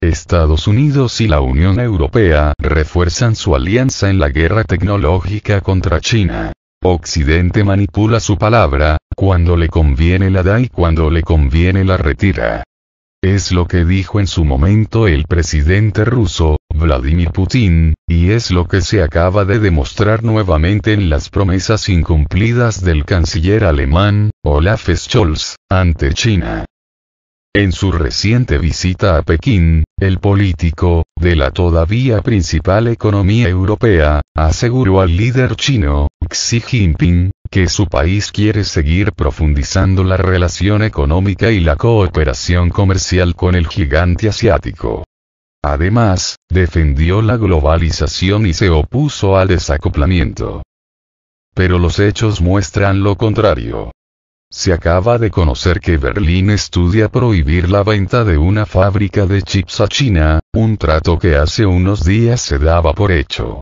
Estados Unidos y la Unión Europea refuerzan su alianza en la guerra tecnológica contra China. Occidente manipula su palabra, cuando le conviene la da y cuando le conviene la retira. Es lo que dijo en su momento el presidente ruso, Vladimir Putin, y es lo que se acaba de demostrar nuevamente en las promesas incumplidas del canciller alemán, Olaf Scholz, ante China. En su reciente visita a Pekín, el político, de la todavía principal economía europea, aseguró al líder chino, Xi Jinping, que su país quiere seguir profundizando la relación económica y la cooperación comercial con el gigante asiático. Además, defendió la globalización y se opuso al desacoplamiento. Pero los hechos muestran lo contrario. Se acaba de conocer que Berlín estudia prohibir la venta de una fábrica de chips a China, un trato que hace unos días se daba por hecho.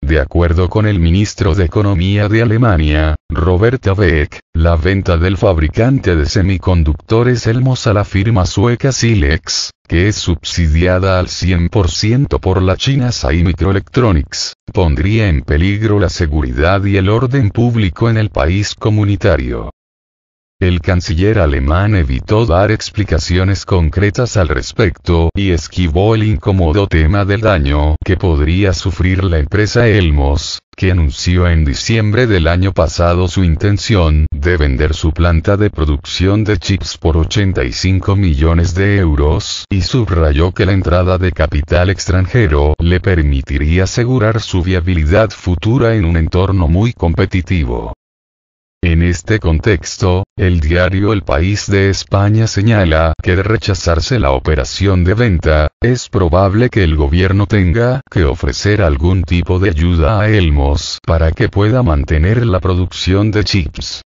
De acuerdo con el ministro de Economía de Alemania, Robert Abeck, la venta del fabricante de semiconductores Elmos a la firma sueca Silex, que es subsidiada al 100% por la China SAI Microelectronics, pondría en peligro la seguridad y el orden público en el país comunitario. El canciller alemán evitó dar explicaciones concretas al respecto y esquivó el incómodo tema del daño que podría sufrir la empresa Elmos, que anunció en diciembre del año pasado su intención de vender su planta de producción de chips por 85 millones de euros, y subrayó que la entrada de capital extranjero le permitiría asegurar su viabilidad futura en un entorno muy competitivo. En este contexto, el diario El País de España señala que de rechazarse la operación de venta, es probable que el gobierno tenga que ofrecer algún tipo de ayuda a Elmos para que pueda mantener la producción de chips.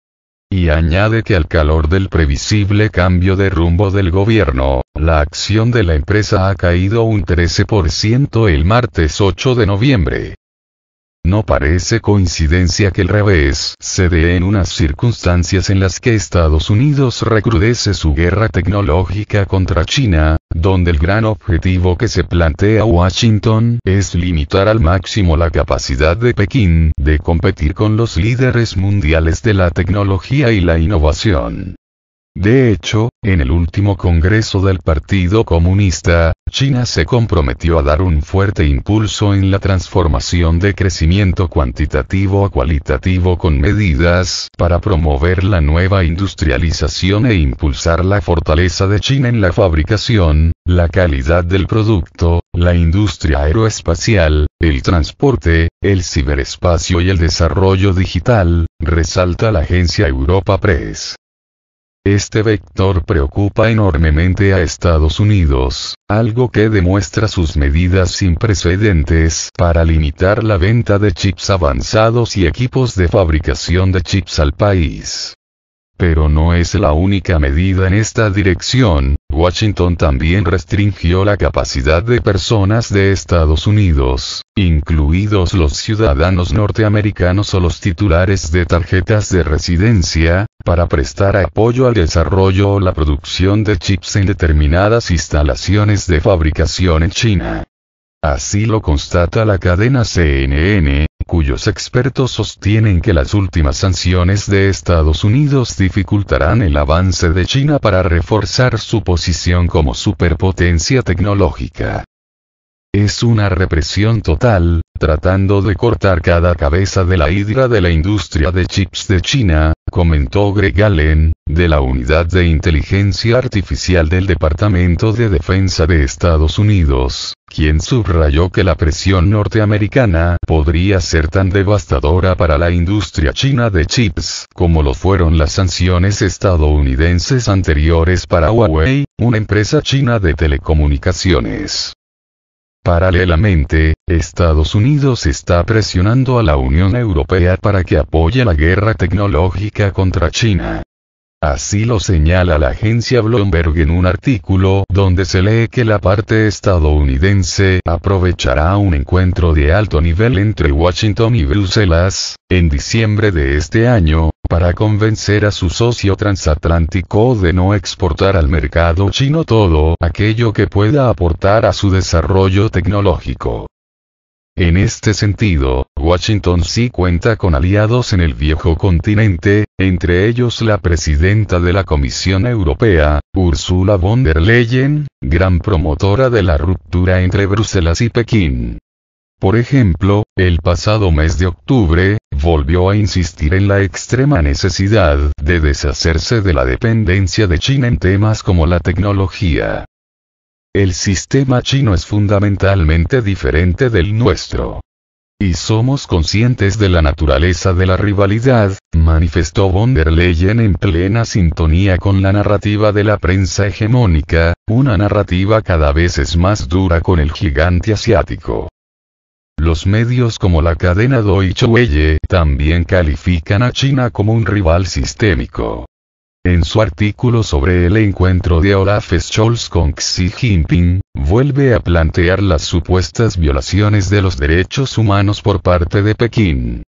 Y añade que al calor del previsible cambio de rumbo del gobierno, la acción de la empresa ha caído un 13% el martes 8 de noviembre. No parece coincidencia que el revés se dé en unas circunstancias en las que Estados Unidos recrudece su guerra tecnológica contra China, donde el gran objetivo que se plantea Washington es limitar al máximo la capacidad de Pekín de competir con los líderes mundiales de la tecnología y la innovación. De hecho, en el último Congreso del Partido Comunista, China se comprometió a dar un fuerte impulso en la transformación de crecimiento cuantitativo a cualitativo con medidas para promover la nueva industrialización e impulsar la fortaleza de China en la fabricación, la calidad del producto, la industria aeroespacial, el transporte, el ciberespacio y el desarrollo digital, resalta la agencia Europa Press. Este vector preocupa enormemente a Estados Unidos, algo que demuestra sus medidas sin precedentes para limitar la venta de chips avanzados y equipos de fabricación de chips al país. Pero no es la única medida en esta dirección, Washington también restringió la capacidad de personas de Estados Unidos, incluidos los ciudadanos norteamericanos o los titulares de tarjetas de residencia, para prestar apoyo al desarrollo o la producción de chips en determinadas instalaciones de fabricación en China. Así lo constata la cadena CNN, cuyos expertos sostienen que las últimas sanciones de Estados Unidos dificultarán el avance de China para reforzar su posición como superpotencia tecnológica. Es una represión total, tratando de cortar cada cabeza de la hidra de la industria de chips de China, comentó Greg Allen, de la Unidad de Inteligencia Artificial del Departamento de Defensa de Estados Unidos, quien subrayó que la presión norteamericana podría ser tan devastadora para la industria china de chips como lo fueron las sanciones estadounidenses anteriores para Huawei, una empresa china de telecomunicaciones. Paralelamente, Estados Unidos está presionando a la Unión Europea para que apoye la guerra tecnológica contra China. Así lo señala la agencia Bloomberg en un artículo donde se lee que la parte estadounidense aprovechará un encuentro de alto nivel entre Washington y Bruselas, en diciembre de este año, para convencer a su socio transatlántico de no exportar al mercado chino todo aquello que pueda aportar a su desarrollo tecnológico. En este sentido, Washington sí cuenta con aliados en el viejo continente, entre ellos la presidenta de la Comisión Europea, Ursula von der Leyen, gran promotora de la ruptura entre Bruselas y Pekín. Por ejemplo, el pasado mes de octubre, volvió a insistir en la extrema necesidad de deshacerse de la dependencia de China en temas como la tecnología. El sistema chino es fundamentalmente diferente del nuestro. Y somos conscientes de la naturaleza de la rivalidad, manifestó von der Leyen en plena sintonía con la narrativa de la prensa hegemónica, una narrativa cada vez más dura con el gigante asiático. Los medios como la cadena Deutsche Welle también califican a China como un rival sistémico. En su artículo sobre el encuentro de Olaf Scholz con Xi Jinping, vuelve a plantear las supuestas violaciones de los derechos humanos por parte de Pekín.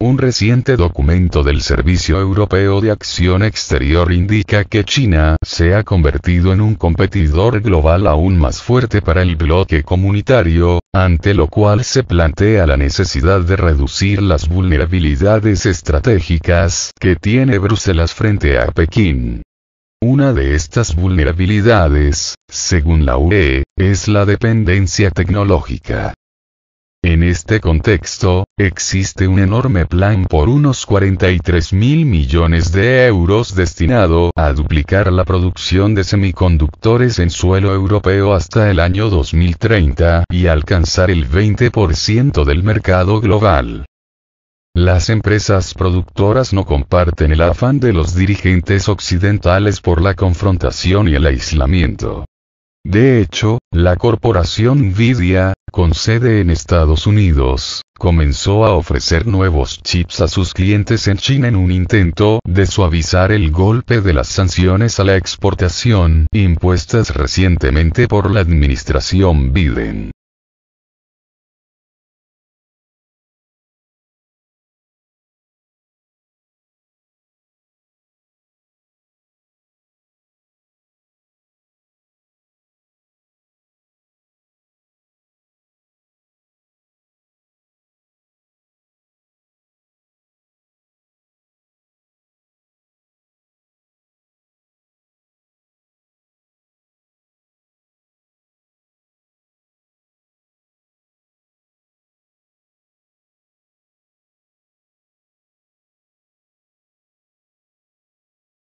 Un reciente documento del Servicio Europeo de Acción Exterior indica que China se ha convertido en un competidor global aún más fuerte para el bloque comunitario, ante lo cual se plantea la necesidad de reducir las vulnerabilidades estratégicas que tiene Bruselas frente a Pekín. Una de estas vulnerabilidades, según la UE, es la dependencia tecnológica. En este contexto, existe un enorme plan por unos 43 mil millones de euros destinado a duplicar la producción de semiconductores en suelo europeo hasta el año 2030 y alcanzar el 20% del mercado global. Las empresas productoras no comparten el afán de los dirigentes occidentales por la confrontación y el aislamiento. De hecho, la corporación Nvidia, con sede en Estados Unidos, comenzó a ofrecer nuevos chips a sus clientes en China en un intento de suavizar el golpe de las sanciones a la exportación impuestas recientemente por la administración Biden.